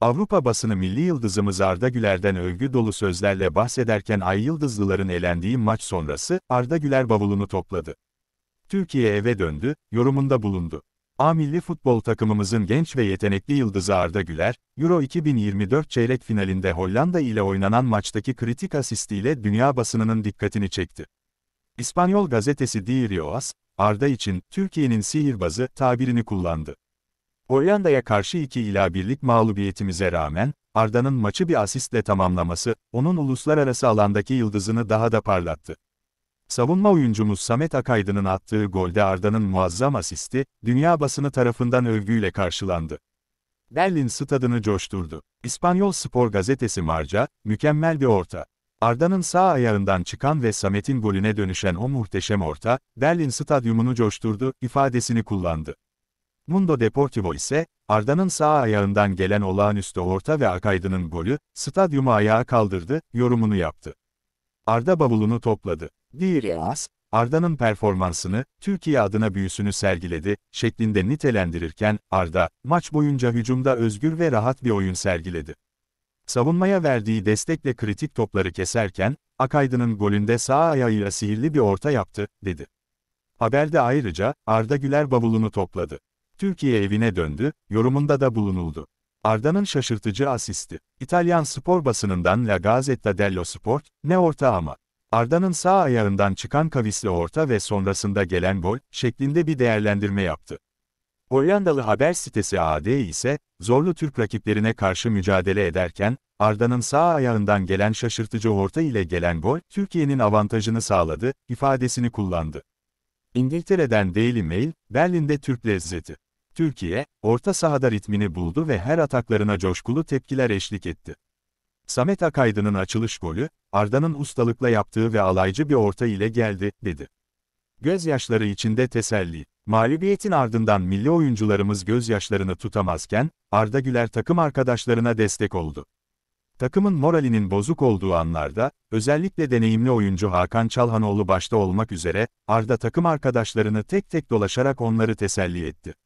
Avrupa basını milli yıldızımız Arda Güler'den övgü dolu sözlerle bahsederken Ay Yıldızlıların elendiği maç sonrası, Arda Güler bavulunu topladı. Türkiye eve döndü, yorumunda bulundu. A milli futbol takımımızın genç ve yetenekli yıldızı Arda Güler, Euro 2024 çeyrek finalinde Hollanda ile oynanan maçtaki kritik asistiyle dünya basınının dikkatini çekti. İspanyol gazetesi Diario As, Arda için Türkiye'nin sihirbazı tabirini kullandı. Hollanda'ya karşı 2 ila birlik mağlubiyetimize rağmen, Arda'nın maçı bir asistle tamamlaması, onun uluslararası alandaki yıldızını daha da parlattı. Savunma oyuncumuz Samet Akaydın'ın attığı golde Arda'nın muazzam asisti, dünya basını tarafından övgüyle karşılandı. Berlin stadını coşturdu. İspanyol Spor gazetesi Marca, mükemmel bir orta. Arda'nın sağ ayarından çıkan ve Samet'in golüne dönüşen o muhteşem orta, Berlin stadyumunu coşturdu, ifadesini kullandı. Mundo Deportivo ise, Arda'nın sağ ayağından gelen olağanüstü orta ve Akaydın'ın golü, stadyumu ayağa kaldırdı, yorumunu yaptı. Arda bavulunu topladı. Diğeri Arda'nın performansını, Türkiye adına büyüsünü sergiledi, şeklinde nitelendirirken, Arda, maç boyunca hücumda özgür ve rahat bir oyun sergiledi. Savunmaya verdiği destekle kritik topları keserken, Akaydın'ın golünde sağ ayağıyla sihirli bir orta yaptı, dedi. Haberde ayrıca, Arda Güler bavulunu topladı. Türkiye evine döndü, yorumunda da bulunuldu. Arda'nın şaşırtıcı asisti. İtalyan spor basınından La Gazzetta dello Sport, ne orta ama. Arda'nın sağ ayağından çıkan kavisli orta ve sonrasında gelen gol, şeklinde bir değerlendirme yaptı. Hollandalı haber sitesi AD ise, zorlu Türk rakiplerine karşı mücadele ederken, Arda'nın sağ ayağından gelen şaşırtıcı orta ile gelen gol, Türkiye'nin avantajını sağladı, ifadesini kullandı. İngiltere'den Daily Mail, Berlin'de Türk lezzeti. Türkiye, orta sahada ritmini buldu ve her ataklarına coşkulu tepkiler eşlik etti. Samet Akaydın'ın açılış golü, Arda'nın ustalıkla yaptığı ve alaycı bir orta ile geldi, dedi. Gözyaşları içinde teselli. Mağlubiyetin ardından milli oyuncularımız gözyaşlarını tutamazken, Arda Güler takım arkadaşlarına destek oldu. Takımın moralinin bozuk olduğu anlarda, özellikle deneyimli oyuncu Hakan Çalhanoğlu başta olmak üzere, Arda takım arkadaşlarını tek tek dolaşarak onları teselli etti.